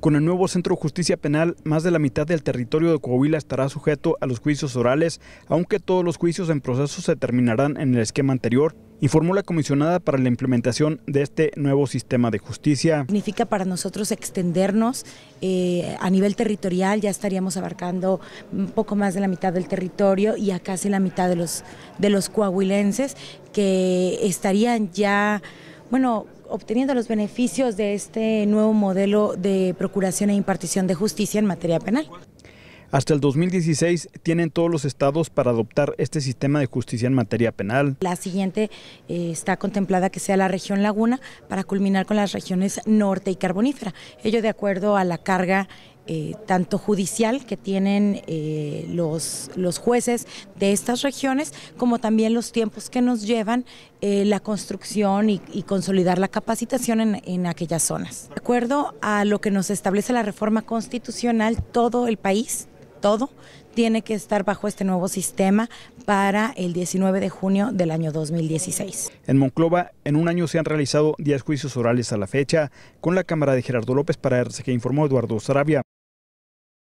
Con el nuevo Centro de Justicia Penal, más de la mitad del territorio de Coahuila estará sujeto a los juicios orales, aunque todos los juicios en proceso se terminarán en el esquema anterior, informó la comisionada para la implementación de este nuevo sistema de justicia. Significa para nosotros extendernos eh, a nivel territorial, ya estaríamos abarcando un poco más de la mitad del territorio y a casi la mitad de los, de los coahuilenses que estarían ya bueno, obteniendo los beneficios de este nuevo modelo de procuración e impartición de justicia en materia penal. Hasta el 2016 tienen todos los estados para adoptar este sistema de justicia en materia penal. La siguiente eh, está contemplada que sea la región laguna para culminar con las regiones norte y carbonífera, ello de acuerdo a la carga eh, tanto judicial que tienen eh, los, los jueces de estas regiones, como también los tiempos que nos llevan eh, la construcción y, consolidar la capacitación en, aquellas zonas. De acuerdo a lo que nos establece la reforma constitucional, todo el país, todo, tiene que estar bajo este nuevo sistema para el 19 de junio del año 2016. En Monclova, en un año se han realizado 10 juicios orales a la fecha con la Cámara de Gerardo López para que informó Eduardo Sarabia.